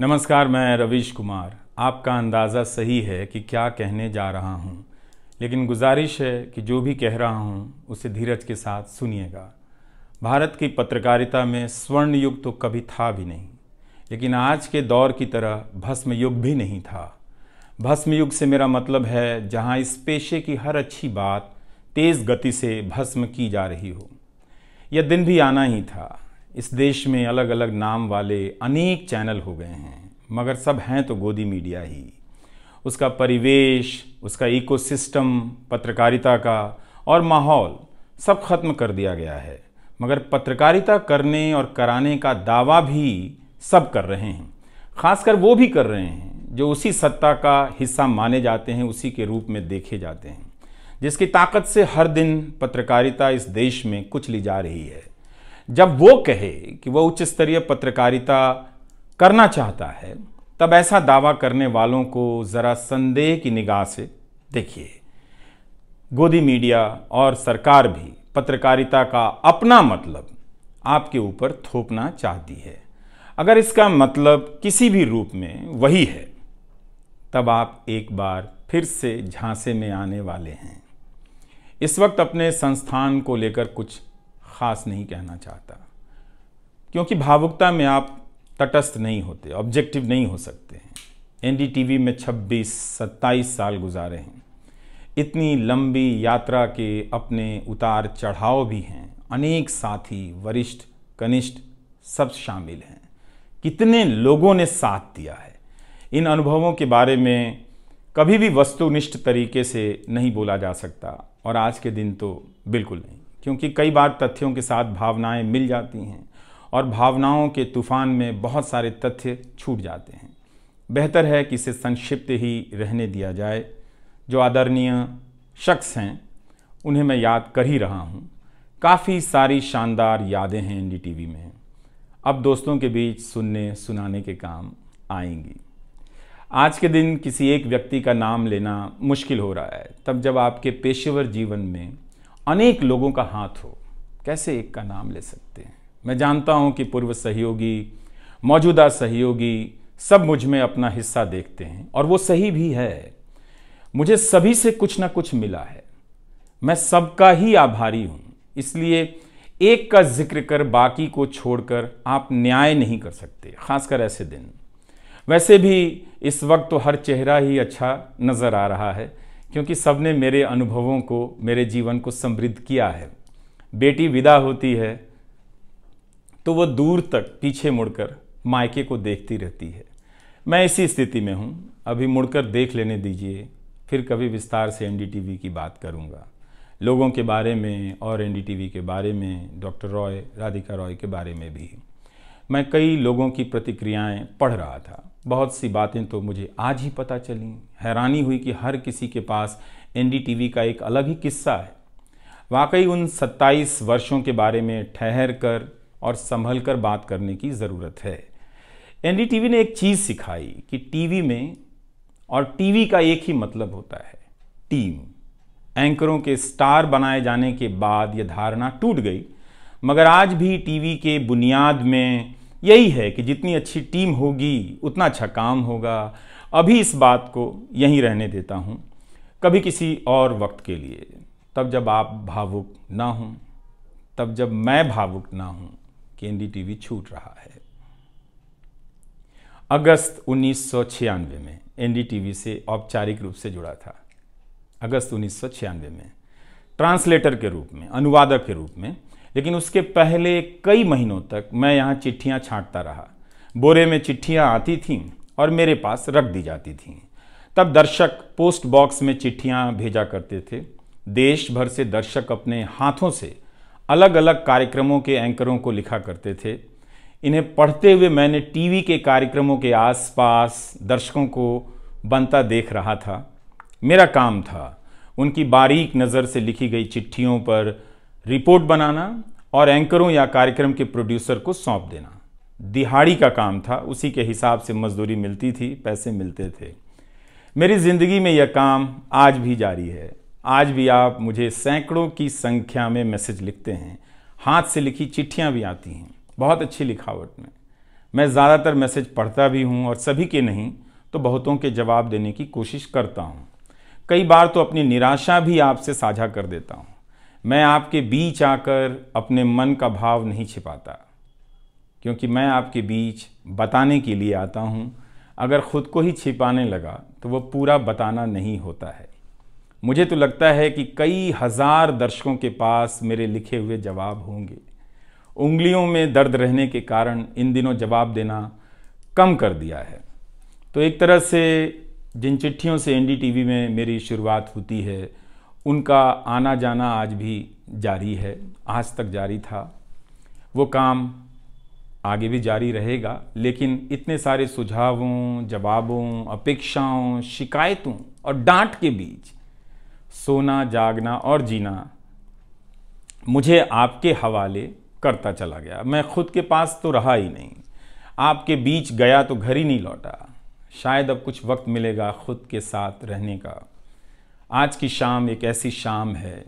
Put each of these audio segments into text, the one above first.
नमस्कार मैं रवीश कुमार आपका अंदाज़ा सही है कि क्या कहने जा रहा हूं लेकिन गुजारिश है कि जो भी कह रहा हूं उसे धीरज के साथ सुनिएगा भारत की पत्रकारिता में स्वर्ण युग तो कभी था भी नहीं लेकिन आज के दौर की तरह भस्म युग भी नहीं था भस्म युग से मेरा मतलब है जहाँ इस पेशे की हर अच्छी बात तेज़ गति से भस्म की जा रही हो यह दिन भी आना ही था इस देश में अलग अलग नाम वाले अनेक चैनल हो गए हैं मगर सब हैं तो गोदी मीडिया ही उसका परिवेश उसका इकोसिस्टम पत्रकारिता का और माहौल सब खत्म कर दिया गया है मगर पत्रकारिता करने और कराने का दावा भी सब कर रहे हैं खासकर वो भी कर रहे हैं जो उसी सत्ता का हिस्सा माने जाते हैं उसी के रूप में देखे जाते हैं जिसकी ताकत से हर दिन पत्रकारिता इस देश में कुछ ली जा रही है जब वो कहे कि वह उच्च स्तरीय पत्रकारिता करना चाहता है तब ऐसा दावा करने वालों को ज़रा संदेह की निगाह से देखिए गोदी मीडिया और सरकार भी पत्रकारिता का अपना मतलब आपके ऊपर थोपना चाहती है अगर इसका मतलब किसी भी रूप में वही है तब आप एक बार फिर से झांसे में आने वाले हैं इस वक्त अपने संस्थान को लेकर कुछ खास नहीं कहना चाहता क्योंकि भावुकता में आप तटस्थ नहीं होते ऑब्जेक्टिव नहीं हो सकते हैं एन में 26 27 साल गुजारे हैं इतनी लंबी यात्रा के अपने उतार चढ़ाव भी हैं अनेक साथी वरिष्ठ कनिष्ठ सब शामिल हैं कितने लोगों ने साथ दिया है इन अनुभवों के बारे में कभी भी वस्तुनिष्ठ तरीके से नहीं बोला जा सकता और आज के दिन तो बिल्कुल नहीं क्योंकि कई बार तथ्यों के साथ भावनाएं मिल जाती हैं और भावनाओं के तूफान में बहुत सारे तथ्य छूट जाते हैं बेहतर है कि इसे संक्षिप्त ही रहने दिया जाए जो आदरणीय शख्स हैं उन्हें मैं याद कर ही रहा हूँ काफ़ी सारी शानदार यादें हैं एन में अब दोस्तों के बीच सुनने सुनाने के काम आएंगी आज के दिन किसी एक व्यक्ति का नाम लेना मुश्किल हो रहा है तब जब आपके पेशेवर जीवन में अनेक लोगों का हाथ हो कैसे एक का नाम ले सकते हैं मैं जानता हूं कि पूर्व सहयोगी मौजूदा सहयोगी सब मुझ में अपना हिस्सा देखते हैं और वो सही भी है मुझे सभी से कुछ ना कुछ मिला है मैं सबका ही आभारी हूँ इसलिए एक का जिक्र कर बाकी को छोड़कर आप न्याय नहीं कर सकते खासकर ऐसे दिन वैसे भी इस वक्त तो हर चेहरा ही अच्छा नज़र आ रहा है क्योंकि सब ने मेरे अनुभवों को मेरे जीवन को समृद्ध किया है बेटी विदा होती है तो वह दूर तक पीछे मुड़कर मायके को देखती रहती है मैं इसी स्थिति में हूँ अभी मुड़कर देख लेने दीजिए फिर कभी विस्तार से एनडीटीवी की बात करूँगा लोगों के बारे में और एन के बारे में डॉक्टर रॉय राधिका रॉय के बारे में भी मैं कई लोगों की प्रतिक्रियाएं पढ़ रहा था बहुत सी बातें तो मुझे आज ही पता चली हैरानी हुई कि हर किसी के पास एन का एक अलग ही किस्सा है वाकई उन 27 वर्षों के बारे में ठहर कर और संभल कर बात करने की ज़रूरत है एन ने एक चीज़ सिखाई कि टीवी में और टीवी का एक ही मतलब होता है टीम एंकरों के स्टार बनाए जाने के बाद यह धारणा टूट गई मगर आज भी टीवी के बुनियाद में यही है कि जितनी अच्छी टीम होगी उतना अच्छा काम होगा अभी इस बात को यहीं रहने देता हूँ कभी किसी और वक्त के लिए तब जब आप भावुक ना हों तब जब मैं भावुक ना हूं कि एन टीवी छूट रहा है अगस्त उन्नीस में एन से औपचारिक रूप से जुड़ा था अगस्त उन्नीस में ट्रांसलेटर के रूप में अनुवादक के रूप में लेकिन उसके पहले कई महीनों तक मैं यहाँ चिट्ठियाँ छाँटता रहा बोरे में चिट्ठियाँ आती थीं और मेरे पास रख दी जाती थीं तब दर्शक पोस्ट बॉक्स में चिट्ठियाँ भेजा करते थे देश भर से दर्शक अपने हाथों से अलग अलग कार्यक्रमों के एंकरों को लिखा करते थे इन्हें पढ़ते हुए मैंने टीवी के कार्यक्रमों के आसपास दर्शकों को बनता देख रहा था मेरा काम था उनकी बारीक नज़र से लिखी गई चिट्ठियों पर रिपोर्ट बनाना और एंकरों या कार्यक्रम के प्रोड्यूसर को सौंप देना दिहाड़ी का काम था उसी के हिसाब से मजदूरी मिलती थी पैसे मिलते थे मेरी ज़िंदगी में यह काम आज भी जारी है आज भी आप मुझे सैकड़ों की संख्या में मैसेज लिखते हैं हाथ से लिखी चिट्ठियाँ भी आती हैं बहुत अच्छी लिखावट में मैं ज़्यादातर मैसेज पढ़ता भी हूँ और सभी के नहीं तो बहुतों के जवाब देने की कोशिश करता हूँ कई बार तो अपनी निराशा भी आपसे साझा कर देता हूँ मैं आपके बीच आकर अपने मन का भाव नहीं छिपाता क्योंकि मैं आपके बीच बताने के लिए आता हूँ अगर ख़ुद को ही छिपाने लगा तो वह पूरा बताना नहीं होता है मुझे तो लगता है कि कई हज़ार दर्शकों के पास मेरे लिखे हुए जवाब होंगे उंगलियों में दर्द रहने के कारण इन दिनों जवाब देना कम कर दिया है तो एक तरह से जिन चिट्ठियों से एनडीटीवी में मेरी शुरुआत होती है उनका आना जाना आज भी जारी है आज तक जारी था वो काम आगे भी जारी रहेगा लेकिन इतने सारे सुझावों जवाबों अपेक्षाओं शिकायतों और डांट के बीच सोना जागना और जीना मुझे आपके हवाले करता चला गया मैं खुद के पास तो रहा ही नहीं आपके बीच गया तो घर ही नहीं लौटा शायद अब कुछ वक्त मिलेगा खुद के साथ रहने का आज की शाम एक ऐसी शाम है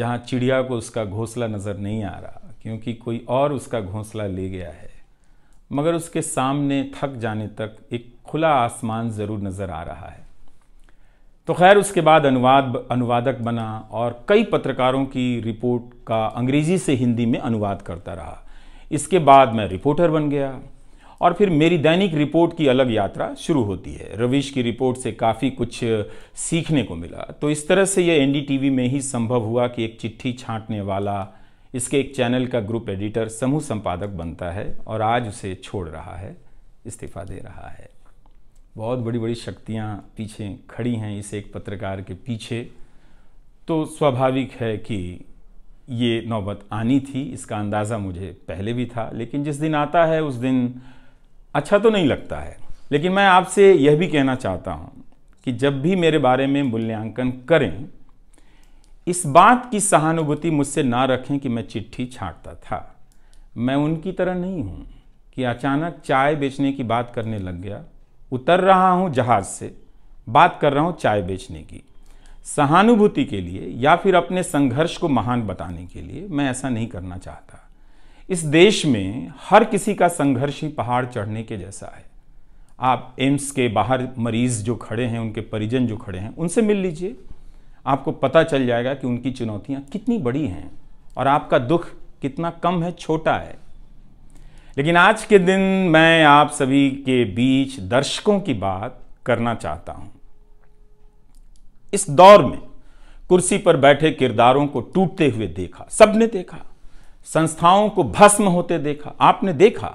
जहाँ चिड़िया को उसका घोंसला नज़र नहीं आ रहा क्योंकि कोई और उसका घोंसला ले गया है मगर उसके सामने थक जाने तक एक खुला आसमान ज़रूर नज़र आ रहा है तो खैर उसके बाद अनुवाद अनुवादक बना और कई पत्रकारों की रिपोर्ट का अंग्रेज़ी से हिंदी में अनुवाद करता रहा इसके बाद मैं रिपोर्टर बन गया और फिर मेरी दैनिक रिपोर्ट की अलग यात्रा शुरू होती है रवीश की रिपोर्ट से काफ़ी कुछ सीखने को मिला तो इस तरह से यह एनडीटीवी में ही संभव हुआ कि एक चिट्ठी छांटने वाला इसके एक चैनल का ग्रुप एडिटर समूह संपादक बनता है और आज उसे छोड़ रहा है इस्तीफा दे रहा है बहुत बड़ी बड़ी शक्तियाँ पीछे खड़ी हैं इस एक पत्रकार के पीछे तो स्वाभाविक है कि ये नौबत आनी थी इसका अंदाज़ा मुझे पहले भी था लेकिन जिस दिन आता है उस दिन अच्छा तो नहीं लगता है लेकिन मैं आपसे यह भी कहना चाहता हूँ कि जब भी मेरे बारे में मूल्यांकन करें इस बात की सहानुभूति मुझसे ना रखें कि मैं चिट्ठी छाटता था मैं उनकी तरह नहीं हूँ कि अचानक चाय बेचने की बात करने लग गया उतर रहा हूँ जहाज़ से बात कर रहा हूँ चाय बेचने की सहानुभूति के लिए या फिर अपने संघर्ष को महान बताने के लिए मैं ऐसा नहीं करना चाहता इस देश में हर किसी का संघर्ष ही पहाड़ चढ़ने के जैसा है आप एम्स के बाहर मरीज जो खड़े हैं उनके परिजन जो खड़े हैं उनसे मिल लीजिए आपको पता चल जाएगा कि उनकी चुनौतियां कितनी बड़ी हैं और आपका दुख कितना कम है छोटा है लेकिन आज के दिन मैं आप सभी के बीच दर्शकों की बात करना चाहता हूं इस दौर में कुर्सी पर बैठे किरदारों को टूटते हुए देखा सबने देखा संस्थाओं को भस्म होते देखा आपने देखा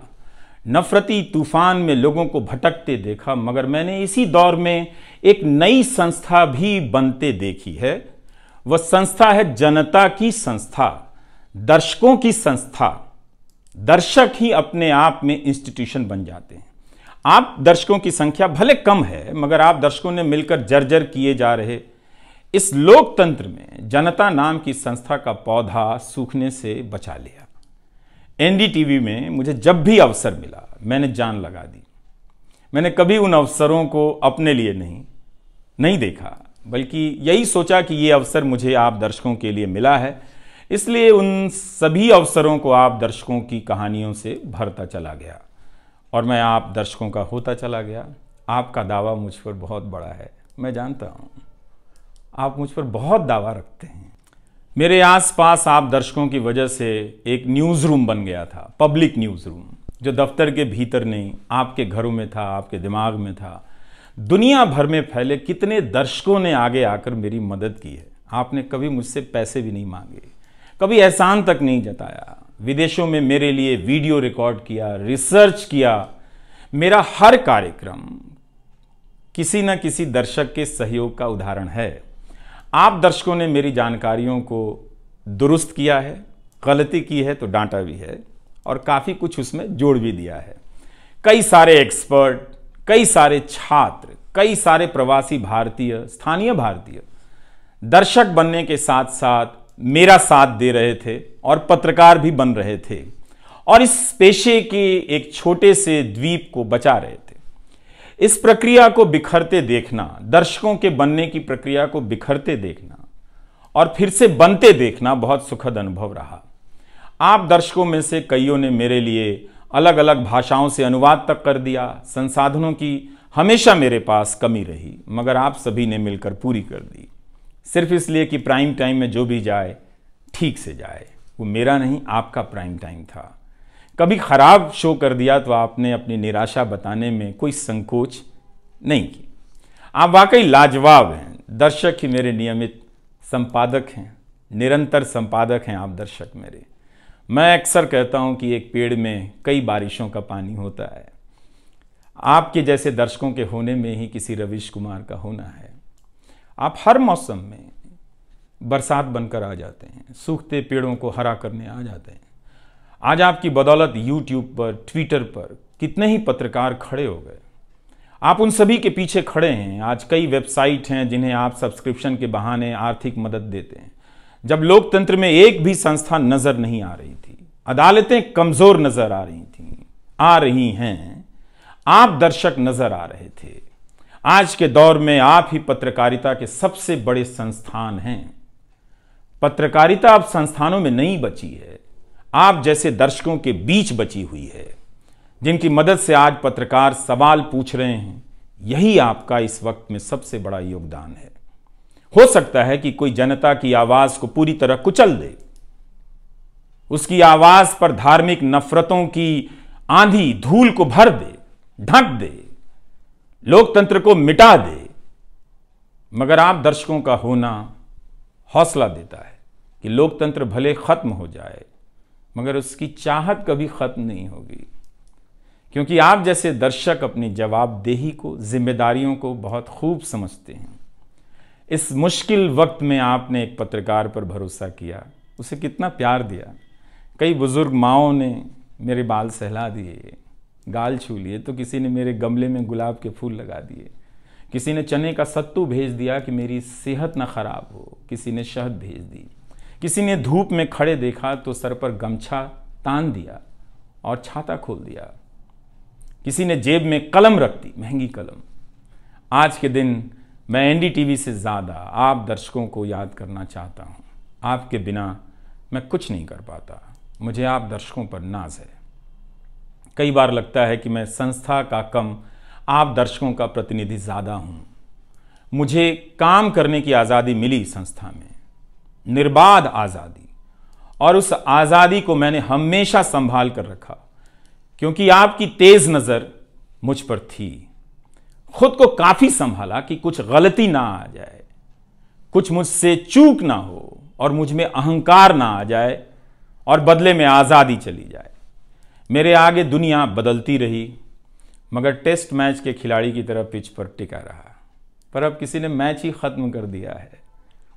नफरती तूफान में लोगों को भटकते देखा मगर मैंने इसी दौर में एक नई संस्था भी बनते देखी है वह संस्था है जनता की संस्था दर्शकों की संस्था दर्शक ही अपने आप में इंस्टीट्यूशन बन जाते हैं आप दर्शकों की संख्या भले कम है मगर आप दर्शकों ने मिलकर जर्जर किए जा रहे इस लोकतंत्र में जनता नाम की संस्था का पौधा सूखने से बचा लिया एनडीटीवी में मुझे जब भी अवसर मिला मैंने जान लगा दी मैंने कभी उन अवसरों को अपने लिए नहीं नहीं देखा बल्कि यही सोचा कि ये अवसर मुझे आप दर्शकों के लिए मिला है इसलिए उन सभी अवसरों को आप दर्शकों की कहानियों से भरता चला गया और मैं आप दर्शकों का होता चला गया आपका दावा मुझ पर बहुत बड़ा है मैं जानता हूँ आप मुझ पर बहुत दावा रखते हैं मेरे आसपास आप दर्शकों की वजह से एक न्यूज़ रूम बन गया था पब्लिक न्यूज़ रूम जो दफ्तर के भीतर नहीं आपके घरों में था आपके दिमाग में था दुनिया भर में फैले कितने दर्शकों ने आगे आकर मेरी मदद की है आपने कभी मुझसे पैसे भी नहीं मांगे कभी एहसान तक नहीं जताया विदेशों में मेरे लिए वीडियो रिकॉर्ड किया रिसर्च किया मेरा हर कार्यक्रम किसी न किसी दर्शक के सहयोग का उदाहरण है आप दर्शकों ने मेरी जानकारियों को दुरुस्त किया है गलती की है तो डांटा भी है और काफ़ी कुछ उसमें जोड़ भी दिया है कई सारे एक्सपर्ट कई सारे छात्र कई सारे प्रवासी भारतीय स्थानीय भारतीय दर्शक बनने के साथ साथ मेरा साथ दे रहे थे और पत्रकार भी बन रहे थे और इस पेशे के एक छोटे से द्वीप को बचा रहे थे इस प्रक्रिया को बिखरते देखना दर्शकों के बनने की प्रक्रिया को बिखरते देखना और फिर से बनते देखना बहुत सुखद अनुभव रहा आप दर्शकों में से कईयों ने मेरे लिए अलग अलग भाषाओं से अनुवाद तक कर दिया संसाधनों की हमेशा मेरे पास कमी रही मगर आप सभी ने मिलकर पूरी कर दी सिर्फ इसलिए कि प्राइम टाइम में जो भी जाए ठीक से जाए वो मेरा नहीं आपका प्राइम टाइम था कभी ख़राब शो कर दिया तो आपने अपनी निराशा बताने में कोई संकोच नहीं की आप वाकई लाजवाब हैं दर्शक ही मेरे नियमित संपादक हैं निरंतर संपादक हैं आप दर्शक मेरे मैं अक्सर कहता हूं कि एक पेड़ में कई बारिशों का पानी होता है आपके जैसे दर्शकों के होने में ही किसी रविश कुमार का होना है आप हर मौसम में बरसात बनकर आ जाते हैं सूखते पेड़ों को हरा करने आ जाते हैं आज आपकी बदौलत यूट्यूब पर ट्विटर पर कितने ही पत्रकार खड़े हो गए आप उन सभी के पीछे खड़े हैं आज कई वेबसाइट हैं जिन्हें आप सब्सक्रिप्शन के बहाने आर्थिक मदद देते हैं जब लोकतंत्र में एक भी संस्था नजर नहीं आ रही थी अदालतें कमजोर नजर आ रही थी आ रही हैं आप दर्शक नजर आ रहे थे आज के दौर में आप ही पत्रकारिता के सबसे बड़े संस्थान हैं पत्रकारिता अब संस्थानों में नहीं बची है आप जैसे दर्शकों के बीच बची हुई है जिनकी मदद से आज पत्रकार सवाल पूछ रहे हैं यही आपका इस वक्त में सबसे बड़ा योगदान है हो सकता है कि कोई जनता की आवाज को पूरी तरह कुचल दे उसकी आवाज पर धार्मिक नफरतों की आंधी धूल को भर दे ढक दे लोकतंत्र को मिटा दे मगर आप दर्शकों का होना हौसला देता है कि लोकतंत्र भले खत्म हो जाए मगर उसकी चाहत कभी ख़त्म नहीं होगी क्योंकि आप जैसे दर्शक अपनी जवाबदेही को जिम्मेदारियों को बहुत खूब समझते हैं इस मुश्किल वक्त में आपने एक पत्रकार पर भरोसा किया उसे कितना प्यार दिया कई बुज़ुर्ग माओ ने मेरे बाल सहला दिए गाल छू लिए तो किसी ने मेरे गमले में गुलाब के फूल लगा दिए किसी ने चने का सत्तू भेज दिया कि मेरी सेहत ना ख़राब हो किसी ने शहद भेज दी किसी ने धूप में खड़े देखा तो सर पर गमछा तान दिया और छाता खोल दिया किसी ने जेब में कलम रख दी महंगी कलम आज के दिन मैं एनडीटीवी से ज़्यादा आप दर्शकों को याद करना चाहता हूँ आपके बिना मैं कुछ नहीं कर पाता मुझे आप दर्शकों पर नाज है कई बार लगता है कि मैं संस्था का कम आप दर्शकों का प्रतिनिधि ज़्यादा हूँ मुझे काम करने की आज़ादी मिली संस्था में निर्बाध आज़ादी और उस आज़ादी को मैंने हमेशा संभाल कर रखा क्योंकि आपकी तेज़ नज़र मुझ पर थी खुद को काफ़ी संभाला कि कुछ गलती ना आ जाए कुछ मुझसे चूक ना हो और मुझ में अहंकार ना आ जाए और बदले में आज़ादी चली जाए मेरे आगे दुनिया बदलती रही मगर टेस्ट मैच के खिलाड़ी की तरह पिच पर टिका रहा पर अब किसी ने मैच ही ख़त्म कर दिया है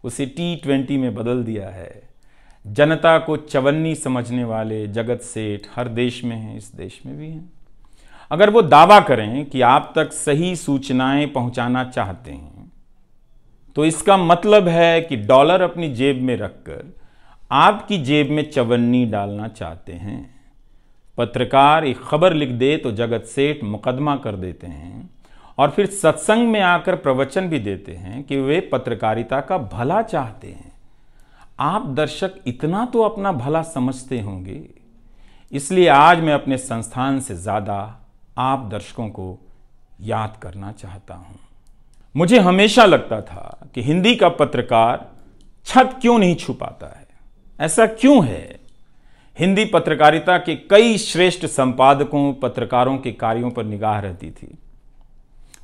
उसे टी ट्वेंटी में बदल दिया है जनता को चवन्नी समझने वाले जगत सेठ हर देश में हैं इस देश में भी हैं अगर वो दावा करें कि आप तक सही सूचनाएं पहुंचाना चाहते हैं तो इसका मतलब है कि डॉलर अपनी जेब में रखकर आपकी जेब में चवन्नी डालना चाहते हैं पत्रकार एक खबर लिख दे तो जगत सेठ मुकदमा कर देते हैं और फिर सत्संग में आकर प्रवचन भी देते हैं कि वे पत्रकारिता का भला चाहते हैं आप दर्शक इतना तो अपना भला समझते होंगे इसलिए आज मैं अपने संस्थान से ज़्यादा आप दर्शकों को याद करना चाहता हूँ मुझे हमेशा लगता था कि हिंदी का पत्रकार छत क्यों नहीं छुपाता है ऐसा क्यों है हिंदी पत्रकारिता के कई श्रेष्ठ संपादकों पत्रकारों के कार्यों पर निगाह रहती थी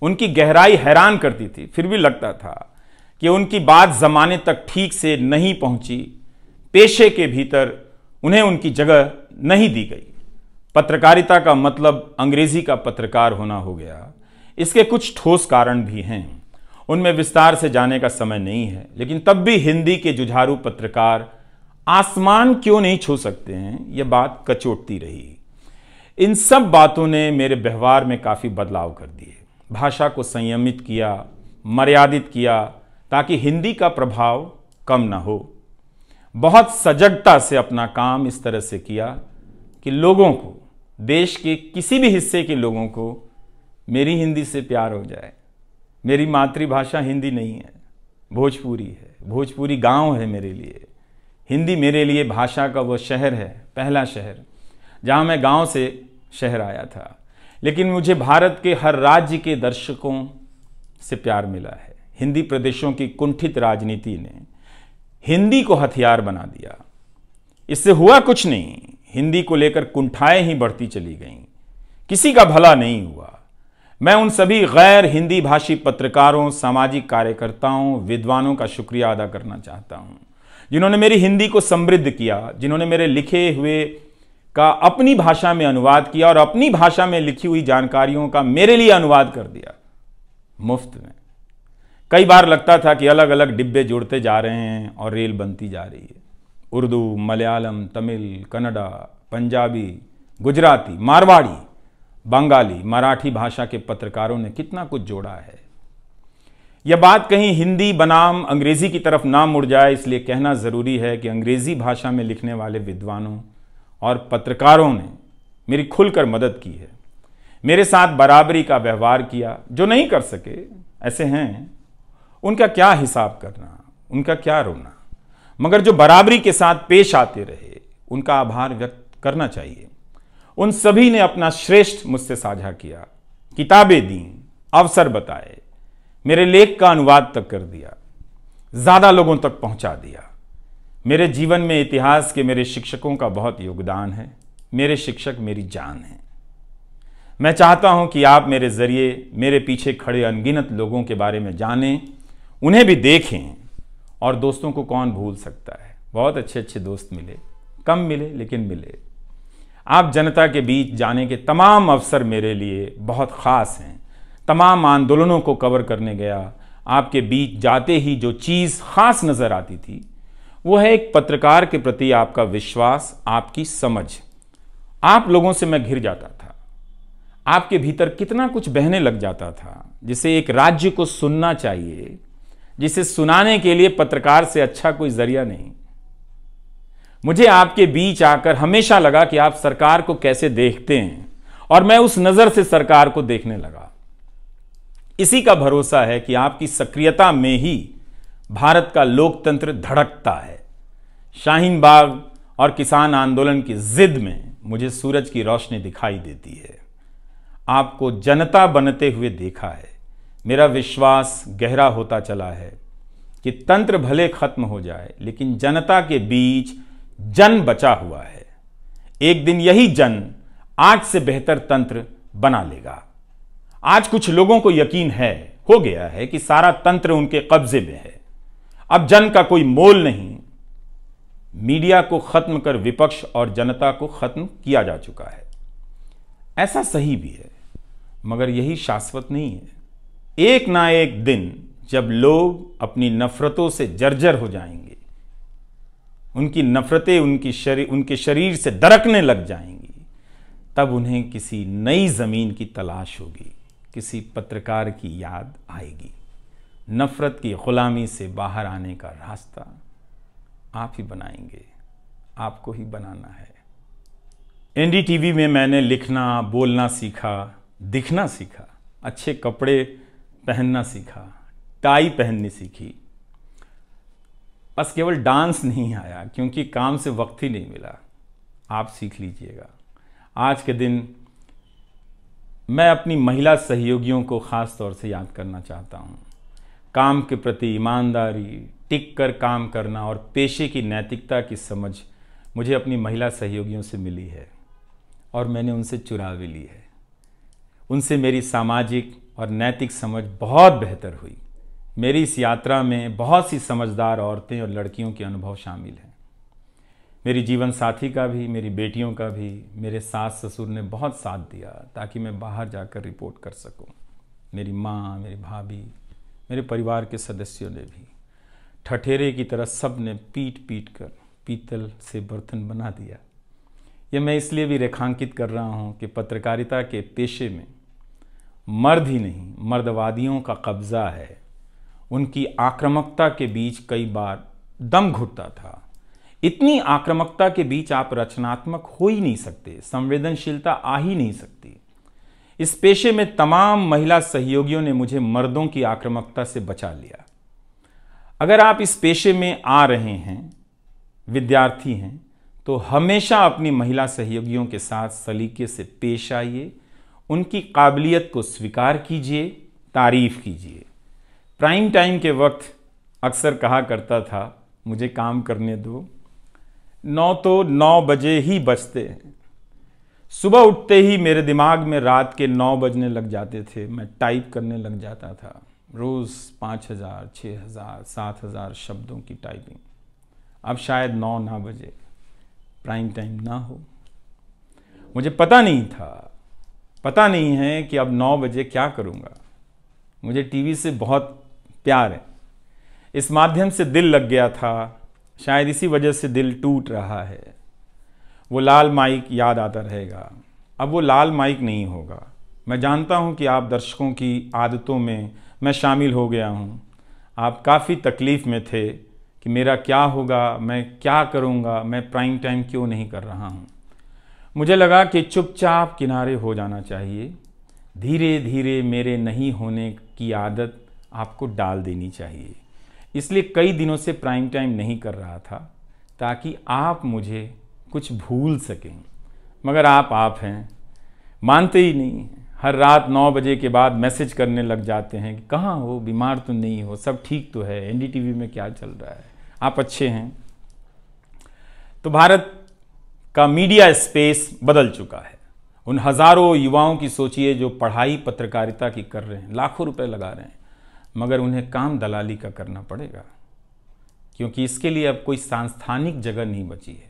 उनकी गहराई हैरान करती थी फिर भी लगता था कि उनकी बात ज़माने तक ठीक से नहीं पहुंची पेशे के भीतर उन्हें उनकी जगह नहीं दी गई पत्रकारिता का मतलब अंग्रेज़ी का पत्रकार होना हो गया इसके कुछ ठोस कारण भी हैं उनमें विस्तार से जाने का समय नहीं है लेकिन तब भी हिंदी के जुझारू पत्रकार आसमान क्यों नहीं छू सकते हैं यह बात कचोटती रही इन सब बातों ने मेरे व्यवहार में काफ़ी बदलाव कर दिए भाषा को संयमित किया मर्यादित किया ताकि हिंदी का प्रभाव कम ना हो बहुत सजगता से अपना काम इस तरह से किया कि लोगों को देश के किसी भी हिस्से के लोगों को मेरी हिंदी से प्यार हो जाए मेरी मातृभाषा हिंदी नहीं है भोजपुरी है भोजपुरी गांव है मेरे लिए हिंदी मेरे लिए भाषा का वो शहर है पहला शहर जहां मैं गांव से शहर आया था लेकिन मुझे भारत के हर राज्य के दर्शकों से प्यार मिला है हिंदी प्रदेशों की कुंठित राजनीति ने हिंदी को हथियार बना दिया इससे हुआ कुछ नहीं हिंदी को लेकर कुंठाएं ही बढ़ती चली गईं किसी का भला नहीं हुआ मैं उन सभी गैर हिंदी भाषी पत्रकारों सामाजिक कार्यकर्ताओं विद्वानों का शुक्रिया अदा करना चाहता हूं जिन्होंने मेरी हिंदी को समृद्ध किया जिन्होंने मेरे लिखे हुए का अपनी भाषा में अनुवाद किया और अपनी भाषा में लिखी हुई जानकारियों का मेरे लिए अनुवाद कर दिया मुफ्त में कई बार लगता था कि अलग अलग डिब्बे जुड़ते जा रहे हैं और रेल बनती जा रही है उर्दू मलयालम तमिल कन्नडा पंजाबी गुजराती मारवाड़ी बंगाली मराठी भाषा के पत्रकारों ने कितना कुछ जोड़ा है यह बात कहीं हिंदी बनाम अंग्रेजी की तरफ ना मुड़ जाए इसलिए कहना ज़रूरी है कि अंग्रेजी भाषा में लिखने वाले विद्वानों और पत्रकारों ने मेरी खुलकर मदद की है मेरे साथ बराबरी का व्यवहार किया जो नहीं कर सके ऐसे हैं उनका क्या हिसाब करना उनका क्या रोना मगर जो बराबरी के साथ पेश आते रहे उनका आभार व्यक्त करना चाहिए उन सभी ने अपना श्रेष्ठ मुझसे साझा किया किताबें दी अवसर बताए मेरे लेख का अनुवाद तक कर दिया ज़्यादा लोगों तक पहुंचा दिया मेरे जीवन में इतिहास के मेरे शिक्षकों का बहुत योगदान है मेरे शिक्षक मेरी जान हैं मैं चाहता हूं कि आप मेरे ज़रिए मेरे पीछे खड़े अनगिनत लोगों के बारे में जानें उन्हें भी देखें और दोस्तों को कौन भूल सकता है बहुत अच्छे अच्छे दोस्त मिले कम मिले लेकिन मिले आप जनता के बीच जाने के तमाम अवसर मेरे लिए बहुत ख़ास हैं तमाम आंदोलनों को कवर करने गया आपके बीच जाते ही जो चीज़ ख़ास नज़र आती थी वो है एक पत्रकार के प्रति आपका विश्वास आपकी समझ आप लोगों से मैं घिर जाता था आपके भीतर कितना कुछ बहने लग जाता था जिसे एक राज्य को सुनना चाहिए जिसे सुनाने के लिए पत्रकार से अच्छा कोई जरिया नहीं मुझे आपके बीच आकर हमेशा लगा कि आप सरकार को कैसे देखते हैं और मैं उस नज़र से सरकार को देखने लगा इसी का भरोसा है कि आपकी सक्रियता में ही भारत का लोकतंत्र धड़कता है शाहीन बाग और किसान आंदोलन की जिद में मुझे सूरज की रोशनी दिखाई देती है आपको जनता बनते हुए देखा है मेरा विश्वास गहरा होता चला है कि तंत्र भले खत्म हो जाए लेकिन जनता के बीच जन बचा हुआ है एक दिन यही जन आज से बेहतर तंत्र बना लेगा आज कुछ लोगों को यकीन है हो गया है कि सारा तंत्र उनके कब्जे में है अब जन का कोई मोल नहीं मीडिया को खत्म कर विपक्ष और जनता को खत्म किया जा चुका है ऐसा सही भी है मगर यही शाश्वत नहीं है एक ना एक दिन जब लोग अपनी नफरतों से जर्जर हो जाएंगे उनकी नफरतें उनकी शरीर उनके शरीर से दरकने लग जाएंगी तब उन्हें किसी नई ज़मीन की तलाश होगी किसी पत्रकार की याद आएगी नफ़रत की ग़ुलामी से बाहर आने का रास्ता आप ही बनाएंगे आपको ही बनाना है एनडीटीवी में मैंने लिखना बोलना सीखा दिखना सीखा अच्छे कपड़े पहनना सीखा टाई पहननी सीखी बस केवल डांस नहीं आया क्योंकि काम से वक्त ही नहीं मिला आप सीख लीजिएगा आज के दिन मैं अपनी महिला सहयोगियों को ख़ास तौर से याद करना चाहता हूँ काम के प्रति ईमानदारी टिक कर काम करना और पेशे की नैतिकता की समझ मुझे अपनी महिला सहयोगियों से मिली है और मैंने उनसे चुरा भी ली है उनसे मेरी सामाजिक और नैतिक समझ बहुत बेहतर हुई मेरी इस यात्रा में बहुत सी समझदार औरतें और लड़कियों के अनुभव शामिल हैं मेरी जीवन साथी का भी मेरी बेटियों का भी मेरे सास ससुर ने बहुत साथ दिया ताकि मैं बाहर जाकर रिपोर्ट कर सकूं मेरी माँ मेरी भाभी मेरे परिवार के सदस्यों ने भी ठठेरे की तरह सब ने पीट पीट कर पीतल से बर्तन बना दिया यह मैं इसलिए भी रेखांकित कर रहा हूँ कि पत्रकारिता के पेशे में मर्द ही नहीं मर्दवादियों का कब्जा है उनकी आक्रामकता के बीच कई बार दम घुटता था इतनी आक्रामकता के बीच आप रचनात्मक हो ही नहीं सकते संवेदनशीलता आ ही नहीं सकती इस पेशे में तमाम महिला सहयोगियों ने मुझे मर्दों की आक्रामकता से बचा लिया अगर आप इस पेशे में आ रहे हैं विद्यार्थी हैं तो हमेशा अपनी महिला सहयोगियों के साथ सलीके से पेश आइए उनकी काबिलियत को स्वीकार कीजिए तारीफ़ कीजिए प्राइम टाइम के वक्त अक्सर कहा करता था मुझे काम करने दो नौ तो नौ बजे ही बजते हैं सुबह उठते ही मेरे दिमाग में रात के नौ बजने लग जाते थे मैं टाइप करने लग जाता था रोज़ पाँच हज़ार छः हज़ार सात हज़ार शब्दों की टाइपिंग अब शायद नौ ना बजे प्राइम टाइम ना हो मुझे पता नहीं था पता नहीं है कि अब नौ बजे क्या करूँगा मुझे टीवी से बहुत प्यार है इस माध्यम से दिल लग गया था शायद इसी वजह से दिल टूट रहा है वो लाल माइक याद आता रहेगा अब वो लाल माइक नहीं होगा मैं जानता हूँ कि आप दर्शकों की आदतों में मैं शामिल हो गया हूँ आप काफ़ी तकलीफ़ में थे कि मेरा क्या होगा मैं क्या करूँगा मैं प्राइम टाइम क्यों नहीं कर रहा हूँ मुझे लगा कि चुपचाप किनारे हो जाना चाहिए धीरे धीरे मेरे नहीं होने की आदत आपको डाल देनी चाहिए इसलिए कई दिनों से प्राइम टाइम नहीं कर रहा था ताकि आप मुझे कुछ भूल सकें मगर आप आप हैं मानते ही नहीं हर रात नौ बजे के बाद मैसेज करने लग जाते हैं कि कहाँ हो बीमार तो नहीं हो सब ठीक तो है एन में क्या चल रहा है आप अच्छे हैं तो भारत का मीडिया स्पेस बदल चुका है उन हज़ारों युवाओं की सोचिए जो पढ़ाई पत्रकारिता की कर रहे हैं लाखों रुपए लगा रहे हैं मगर उन्हें काम दलाली का करना पड़ेगा क्योंकि इसके लिए अब कोई सांस्थानिक जगह नहीं बची है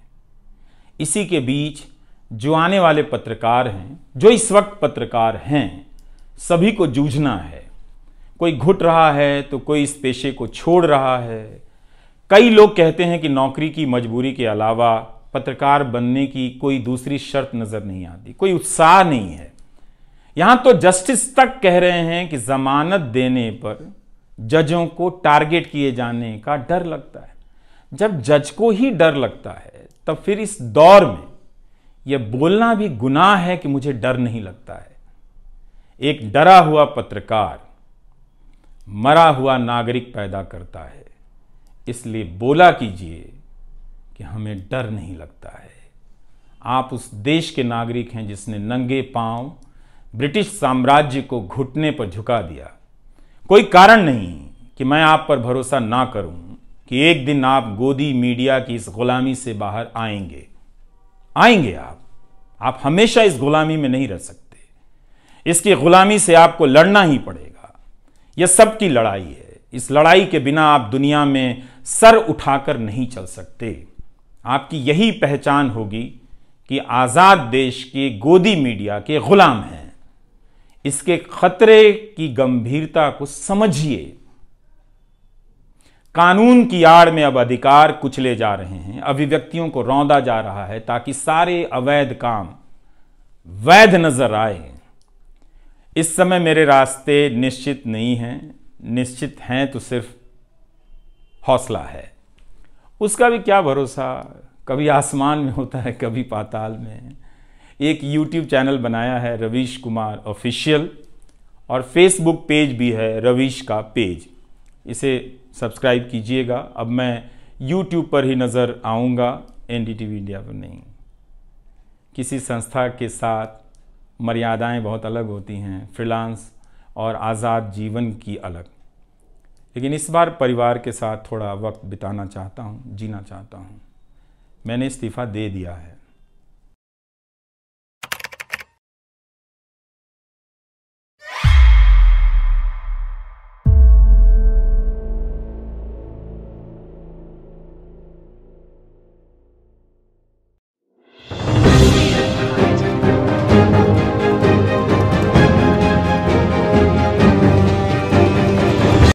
इसी के बीच जो आने वाले पत्रकार हैं जो इस वक्त पत्रकार हैं सभी को जूझना है कोई घुट रहा है तो कोई इस पेशे को छोड़ रहा है कई लोग कहते हैं कि नौकरी की मजबूरी के अलावा पत्रकार बनने की कोई दूसरी शर्त नज़र नहीं आती कोई उत्साह नहीं है यहां तो जस्टिस तक कह रहे हैं कि जमानत देने पर जजों को टारगेट किए जाने का डर लगता है जब जज को ही डर लगता है तब फिर इस दौर में यह बोलना भी गुनाह है कि मुझे डर नहीं लगता है एक डरा हुआ पत्रकार मरा हुआ नागरिक पैदा करता है इसलिए बोला कीजिए कि हमें डर नहीं लगता है आप उस देश के नागरिक हैं जिसने नंगे पांव ब्रिटिश साम्राज्य को घुटने पर झुका दिया कोई कारण नहीं कि मैं आप पर भरोसा ना करूं कि एक दिन आप गोदी मीडिया की इस गुलामी से बाहर आएंगे आएंगे आप आप हमेशा इस गुलामी में नहीं रह सकते इसकी गुलामी से आपको लड़ना ही पड़ेगा यह सबकी लड़ाई है इस लड़ाई के बिना आप दुनिया में सर उठाकर नहीं चल सकते आपकी यही पहचान होगी कि आज़ाद देश के गोदी मीडिया के गुलाम हैं इसके खतरे की गंभीरता को समझिए कानून की आड़ में अब अधिकार कुचले जा रहे हैं अभिव्यक्तियों को रौंदा जा रहा है ताकि सारे अवैध काम वैध नजर आए इस समय मेरे रास्ते निश्चित नहीं हैं निश्चित हैं तो सिर्फ हौसला है उसका भी क्या भरोसा कभी आसमान में होता है कभी पाताल में एक यूट्यूब चैनल बनाया है रवीश कुमार ऑफिशियल और फेसबुक पेज भी है रवीश का पेज इसे सब्सक्राइब कीजिएगा अब मैं यूट्यूब पर ही नज़र आऊँगा एन इंडिया पर नहीं किसी संस्था के साथ मर्यादाएं बहुत अलग होती हैं फ्रीलांस और आज़ाद जीवन की अलग लेकिन इस बार परिवार के साथ थोड़ा वक्त बिताना चाहता हूँ जीना चाहता हूँ मैंने इस्तीफ़ा दे दिया है